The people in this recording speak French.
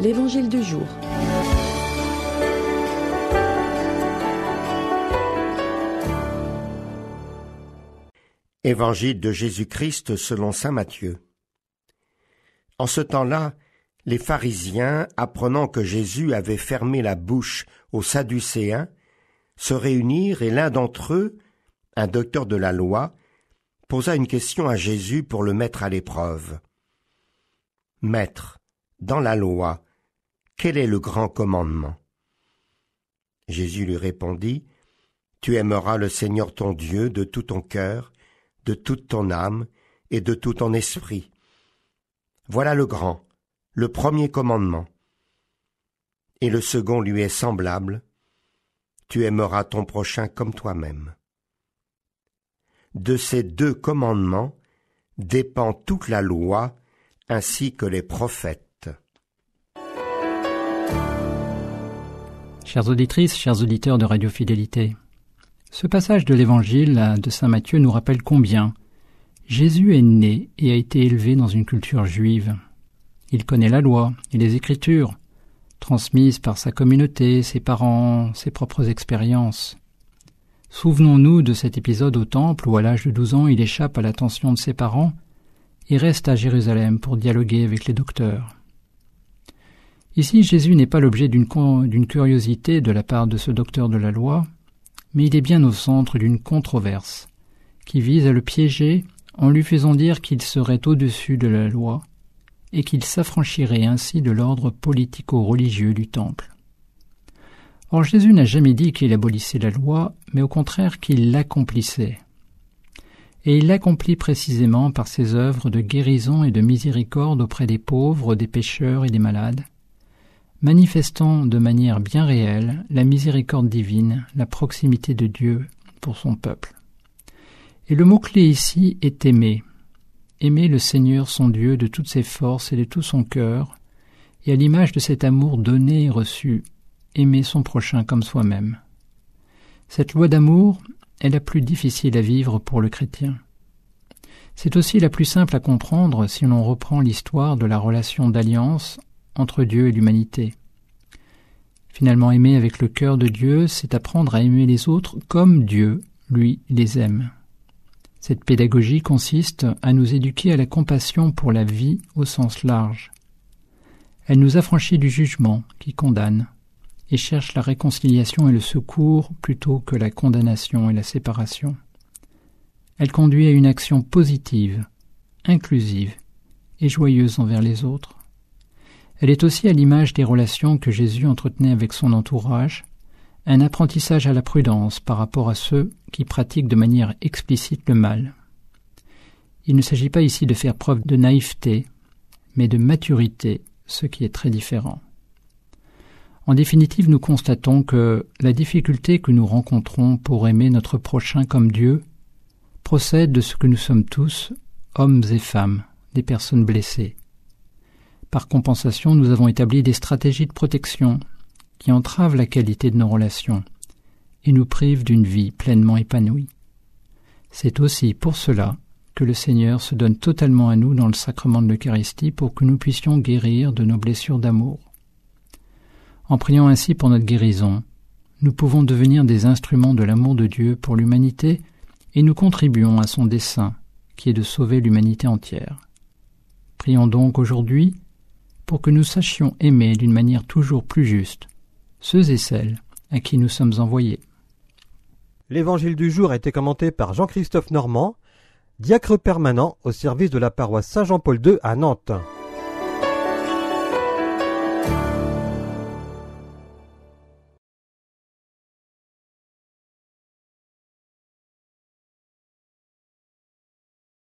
l'Évangile du jour. Évangile de Jésus-Christ selon Saint Matthieu. En ce temps-là, les pharisiens, apprenant que Jésus avait fermé la bouche aux Sadducéens, se réunirent et l'un d'entre eux, un docteur de la loi, posa une question à Jésus pour le mettre à l'épreuve. Maître, dans la loi, quel est le grand commandement Jésus lui répondit, Tu aimeras le Seigneur ton Dieu de tout ton cœur, de toute ton âme et de tout ton esprit. Voilà le grand, le premier commandement. Et le second lui est semblable, Tu aimeras ton prochain comme toi-même. De ces deux commandements dépend toute la loi ainsi que les prophètes. Chères auditrices, chers auditeurs de Radio Fidélité, ce passage de l'Évangile de Saint Matthieu nous rappelle combien Jésus est né et a été élevé dans une culture juive. Il connaît la loi et les Écritures, transmises par sa communauté, ses parents, ses propres expériences. Souvenons-nous de cet épisode au Temple où à l'âge de douze ans il échappe à l'attention de ses parents et reste à Jérusalem pour dialoguer avec les docteurs. Ici, Jésus n'est pas l'objet d'une curiosité de la part de ce docteur de la loi, mais il est bien au centre d'une controverse qui vise à le piéger en lui faisant dire qu'il serait au-dessus de la loi et qu'il s'affranchirait ainsi de l'ordre politico-religieux du temple. Or Jésus n'a jamais dit qu'il abolissait la loi, mais au contraire qu'il l'accomplissait. Et il l'accomplit précisément par ses œuvres de guérison et de miséricorde auprès des pauvres, des pécheurs et des malades, manifestant de manière bien réelle la miséricorde divine, la proximité de Dieu pour son peuple. Et le mot-clé ici est aimer. Aimer le Seigneur son Dieu de toutes ses forces et de tout son cœur, et à l'image de cet amour donné et reçu, aimer son prochain comme soi-même. Cette loi d'amour est la plus difficile à vivre pour le chrétien. C'est aussi la plus simple à comprendre si l'on reprend l'histoire de la relation d'alliance entre Dieu et l'humanité. Finalement, aimer avec le cœur de Dieu, c'est apprendre à aimer les autres comme Dieu, lui, les aime. Cette pédagogie consiste à nous éduquer à la compassion pour la vie au sens large. Elle nous affranchit du jugement qui condamne et cherche la réconciliation et le secours plutôt que la condamnation et la séparation. Elle conduit à une action positive, inclusive et joyeuse envers les autres. Elle est aussi à l'image des relations que Jésus entretenait avec son entourage, un apprentissage à la prudence par rapport à ceux qui pratiquent de manière explicite le mal. Il ne s'agit pas ici de faire preuve de naïveté, mais de maturité, ce qui est très différent. En définitive, nous constatons que la difficulté que nous rencontrons pour aimer notre prochain comme Dieu procède de ce que nous sommes tous, hommes et femmes, des personnes blessées, par compensation, nous avons établi des stratégies de protection qui entravent la qualité de nos relations et nous privent d'une vie pleinement épanouie. C'est aussi pour cela que le Seigneur se donne totalement à nous dans le sacrement de l'Eucharistie pour que nous puissions guérir de nos blessures d'amour. En priant ainsi pour notre guérison, nous pouvons devenir des instruments de l'amour de Dieu pour l'humanité et nous contribuons à son dessein qui est de sauver l'humanité entière. Prions donc aujourd'hui pour que nous sachions aimer d'une manière toujours plus juste ceux et celles à qui nous sommes envoyés. L'évangile du jour a été commenté par Jean-Christophe Normand, diacre permanent au service de la paroisse Saint-Jean-Paul II à Nantes.